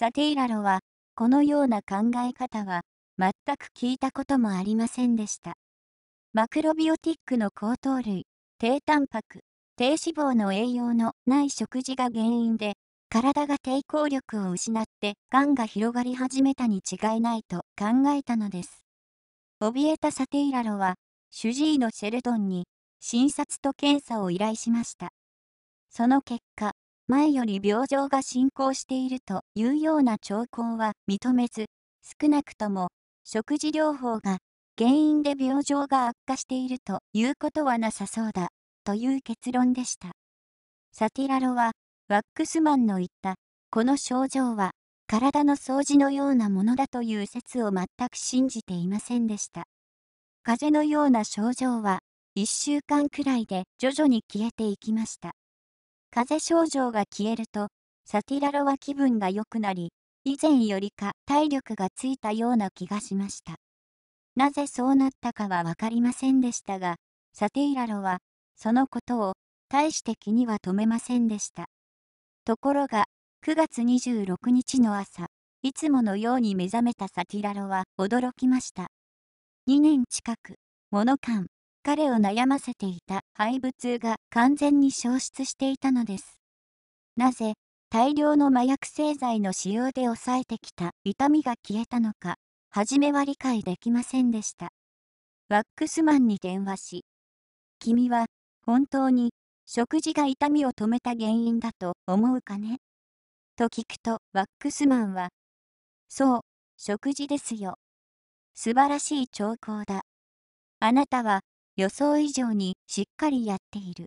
サテイラロは、このような考え方は、全く聞いたこともありませんでした。マクロビオティックの高糖類、低タンパク、低脂肪の栄養のない食事が原因で、体が抵抗力を失って癌が広がり始めたに違いないと考えたのです。怯えたサテイラロは、主治医のシェルドンに診察と検査を依頼しました。その結果、前より病状が進行しているというような兆候は認めず、少なくとも食事療法が原因で病状が悪化しているということはなさそうだという結論でした。サティラロはワックスマンの言ったこの症状は体の掃除のようなものだという説を全く信じていませんでした。風邪のような症状は1週間くらいで徐々に消えていきました。風邪症状が消えると、サティラロは気分が良くなり、以前よりか体力がついたような気がしました。なぜそうなったかはわかりませんでしたが、サティラロは、そのことを、大して気には留めませんでした。ところが、9月26日の朝、いつものように目覚めたサティラロは驚きました。2年近く、ものカ彼を悩ませていた廃部痛が完全に消失していたのです。なぜ、大量の麻薬製剤の使用で抑えてきた痛みが消えたのか、初めは理解できませんでした。ワックスマンに電話し、君は本当に食事が痛みを止めた原因だと思うかねと聞くとワックスマンは、そう、食事ですよ。素晴らしい兆候だ。あなたは予想以上にしっかりやっている。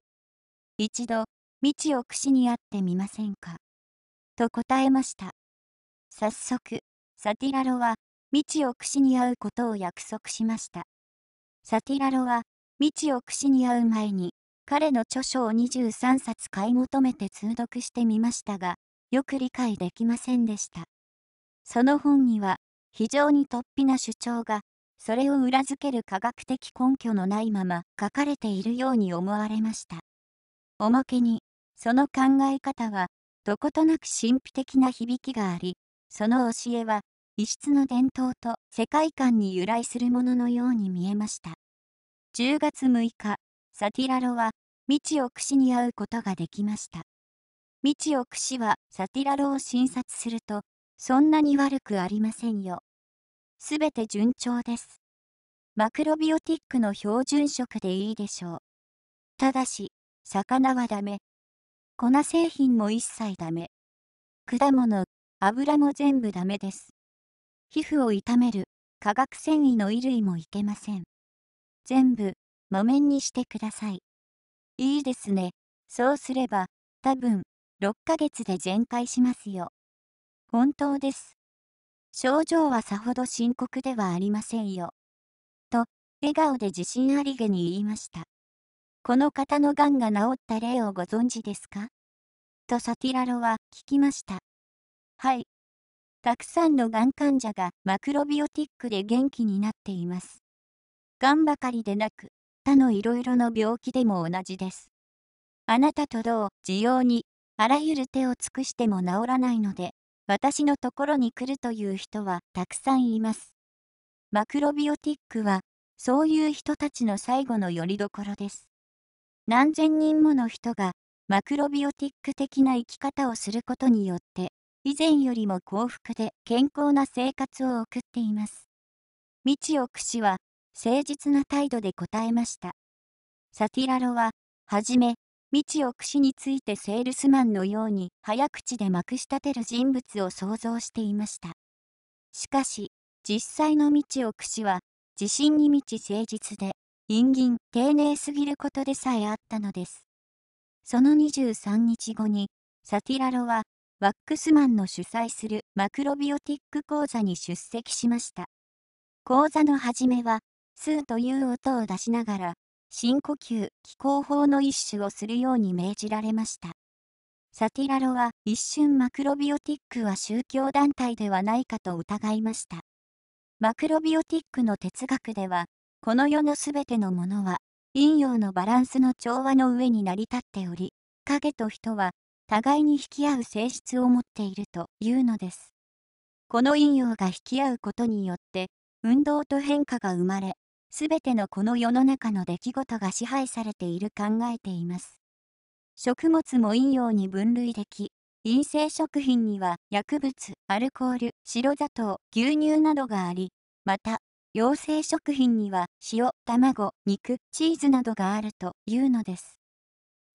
一度、未知を串に会ってみませんか。と答えました。早速、サティラロは、未知を串に会うことを約束しました。サティラロは、未知を串に会う前に、彼の著書を23冊買い求めて通読してみましたが、よく理解できませんでした。その本には、非常に突飛な主張がそれを裏付ける科学的根拠のないまま書かれているように思われました。おまけに、その考え方は、どことなく神秘的な響きがあり、その教えは、異質の伝統と世界観に由来するもののように見えました。10月6日、サティラロは、未知を串に会うことができました。未知を串は、サティラロを診察すると、そんなに悪くありませんよ。すべて順調です。マクロビオティックの標準食でいいでしょう。ただし、魚はダメ。粉製品も一切ダメ。果物、油も全部ダメです。皮膚を傷める化学繊維の衣類もいけません。全部、木綿にしてください。いいですね。そうすれば、多分、6ヶ月で全開しますよ。本当です。症状はさほど深刻ではありませんよ。と、笑顔で自信ありげに言いました。この方のがんが治った例をご存知ですかとサティラロは聞きました。はい。たくさんのがん患者がマクロビオティックで元気になっています。がんばかりでなく、他のいろいろの病気でも同じです。あなたと同、需要に、あらゆる手を尽くしても治らないので、私のところに来るという人はたくさんいます。マクロビオティックは、そういう人たちの最後の拠り所です。何千人もの人が、マクロビオティック的な生き方をすることによって、以前よりも幸福で健康な生活を送っています。道奥氏は、誠実な態度で答えました。サティラロは、はじめ、未知を櫛についてセールスマンのように早口でまくし立てる人物を想像していました。しかし、実際の未知を櫛は、自信に満ち誠実で、陰銀、丁寧すぎることでさえあったのです。その23日後に、サティラロは、ワックスマンの主催するマクロビオティック講座に出席しました。講座の初めは、スーという音を出しながら、深呼吸、気候法の一種をするように命じられました。サティラロは一瞬マクロビオティックは宗教団体ではないかと疑いました。マクロビオティックの哲学では、この世のすべてのものは、陰陽のバランスの調和の上に成り立っており、影と人は互いに引き合う性質を持っているというのです。この陰陽が引き合うことによって、運動と変化が生まれ、すべてのこの世の中の出来事が支配されている考えています。食物も陰陽に分類でき、陰性食品には薬物、アルコール、白砂糖、牛乳などがあり、また、陽性食品には塩、卵、肉、チーズなどがあるというのです。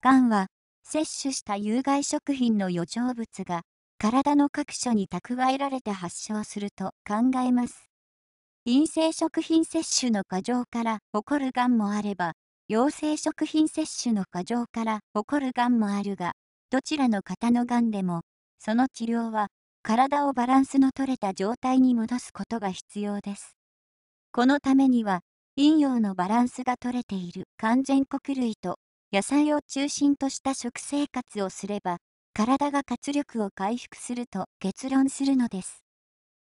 がんは、摂取した有害食品の余剰物が体の各所に蓄えられて発症すると考えます。陰性食品摂取の過剰から起こるがんもあれば、陽性食品摂取の過剰から起こるがんもあるが、どちらの方のがんでも、その治療は、体をバランスの取れた状態に戻すことが必要です。このためには、陰陽のバランスが取れている完全穀類と野菜を中心とした食生活をすれば、体が活力を回復すると結論するのです。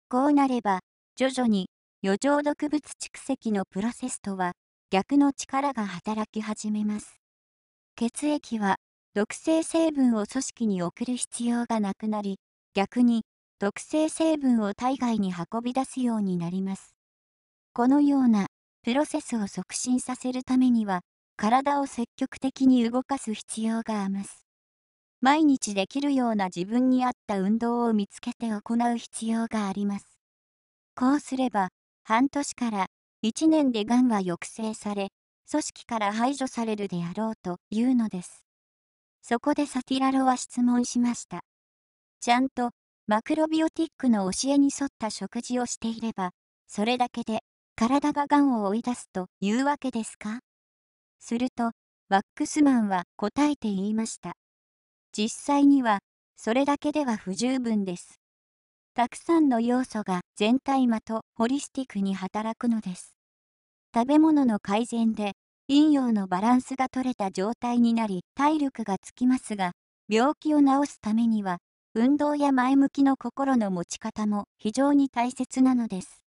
こうなれば、徐々に余剰毒物蓄積のプロセスとは逆の力が働き始めます。血液は毒性成分を組織に送る必要がなくなり、逆に毒性成分を体外に運び出すようになります。このようなプロセスを促進させるためには、体を積極的に動かす必要があります。毎日できるような自分に合った運動を見つけて行う必要があります。こうすれば、半年から1年でがんは抑制され、組織から排除されるであろうというのです。そこでサティラロは質問しました。ちゃんとマクロビオティックの教えに沿った食事をしていれば、それだけで体ががんを追い出すというわけですかすると、ワックスマンは答えて言いました。実際には、それだけでは不十分です。たくさんの要素が全体まとホリスティックに働くのです。食べ物の改善で陰陽のバランスが取れた状態になり体力がつきますが病気を治すためには運動や前向きの心の持ち方も非常に大切なのです。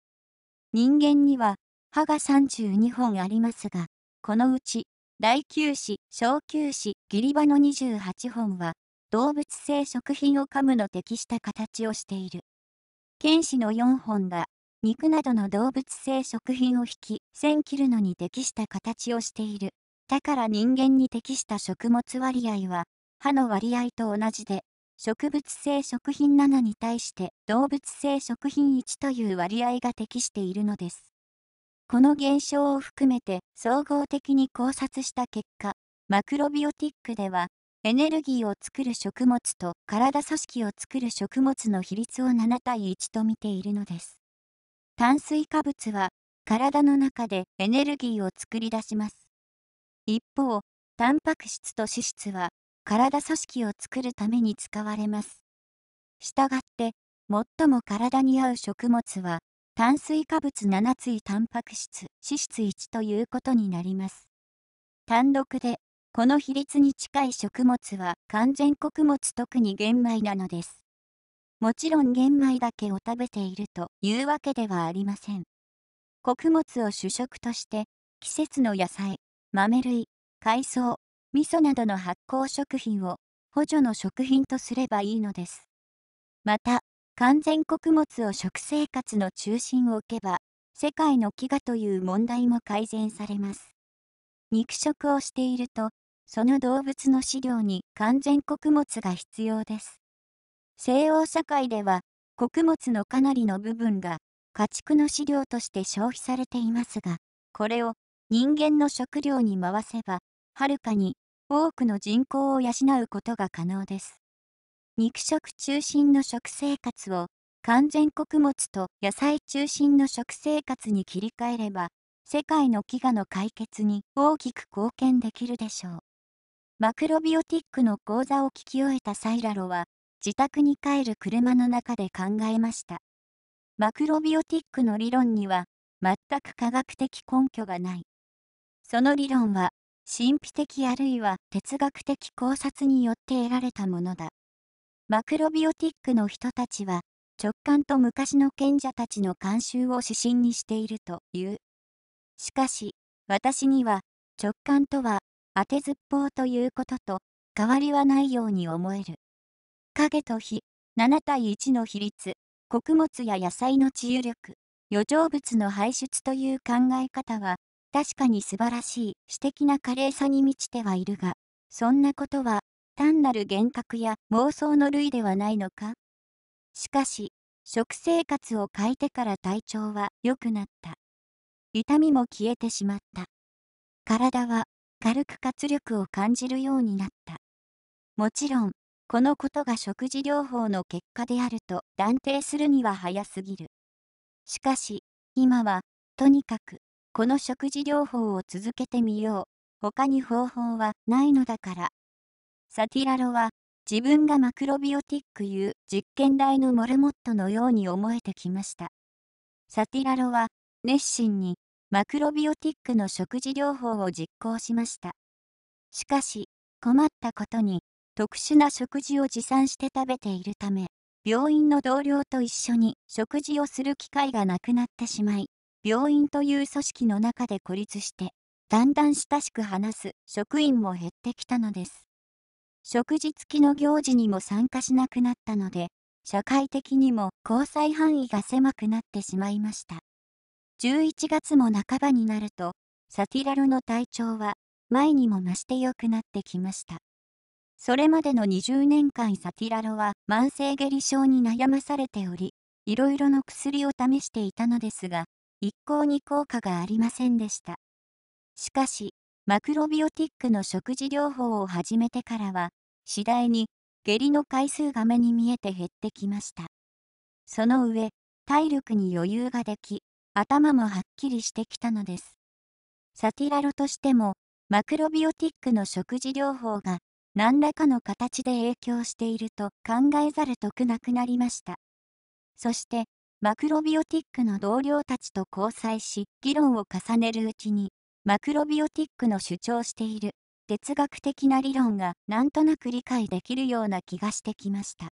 人間には歯が32本ありますがこのうち大臼歯小臼歯ギリ歯の28本は動物性食品を噛むの適した形をしている剣士の4本が肉などの動物性食品を引き線切るのに適した形をしているだから人間に適した食物割合は歯の割合と同じで植物性食品7に対して動物性食品1という割合が適しているのですこの現象を含めて総合的に考察した結果マクロビオティックではエネルギーを作る食物と体組織を作る食物の比率を7対1と見ているのです。炭水化物は体の中でエネルギーを作り出します。一方、タンパク質と脂質は体組織を作るために使われます。したがって、最も体に合う食物は炭水化物7対タンパク質、脂質1ということになります。単独でこの比率に近い食物は完全穀物特に玄米なのです。もちろん玄米だけを食べているというわけではありません。穀物を主食として季節の野菜、豆類、海藻、味噌などの発酵食品を補助の食品とすればいいのです。また、完全穀物を食生活の中心を置けば、世界の飢餓という問題も改善されます。肉食をしていると、その動物の飼料に完全穀物が必要です。西欧社会では、穀物のかなりの部分が家畜の飼料として消費されていますが、これを人間の食料に回せば、はるかに多くの人口を養うことが可能です。肉食中心の食生活を完全穀物と野菜中心の食生活に切り替えれば、世界の飢餓の解決に大きく貢献できるでしょう。マクロビオティックの講座を聞き終えたサイラロは、自宅に帰る車の中で考えました。マクロビオティックの理論には、全く科学的根拠がない。その理論は、神秘的あるいは哲学的考察によって得られたものだ。マクロビオティックの人たちは、直感と昔の賢者たちの慣習を指針にしているという。しかし、私には、直感とは当てずっぽうということと変わりはないように思える。影と火、7対1の比率、穀物や野菜の治癒力、余剰物の排出という考え方は、確かに素晴らしい私的な華麗さに満ちてはいるが、そんなことは単なる幻覚や妄想の類ではないのかしかし、食生活を変えてから体調は良くなった。痛みも消えてしまった。体は軽く活力を感じるようになった。もちろん、このことが食事療法の結果であると断定するには早すぎる。しかし、今は、とにかく、この食事療法を続けてみよう。他に方法はないのだから。サティラロは、自分がマクロビオティックいう実験台のモルモットのように思えてきました。サティラロは、熱心にマクロビオティックの食事療法を実行しました。しかし、困ったことに、特殊な食事を持参して食べているため、病院の同僚と一緒に食事をする機会がなくなってしまい、病院という組織の中で孤立して、だんだん親しく話す職員も減ってきたのです。食事付きの行事にも参加しなくなったので、社会的にも交際範囲が狭くなってしまいました。11月も半ばになると、サティラロの体調は、前にも増して良くなってきました。それまでの20年間サティラロは慢性下痢症に悩まされており、いろいろの薬を試していたのですが、一向に効果がありませんでした。しかし、マクロビオティックの食事療法を始めてからは、次第に下痢の回数が目に見えて減ってきました。その上、体力に余裕ができ、頭もはっきりしてきたのです。サティラロとしても、マクロビオティックの食事療法が何らかの形で影響していると考えざる得なくなりました。そして、マクロビオティックの同僚たちと交際し、議論を重ねるうちに、マクロビオティックの主張している哲学的な理論がなんとなく理解できるような気がしてきました。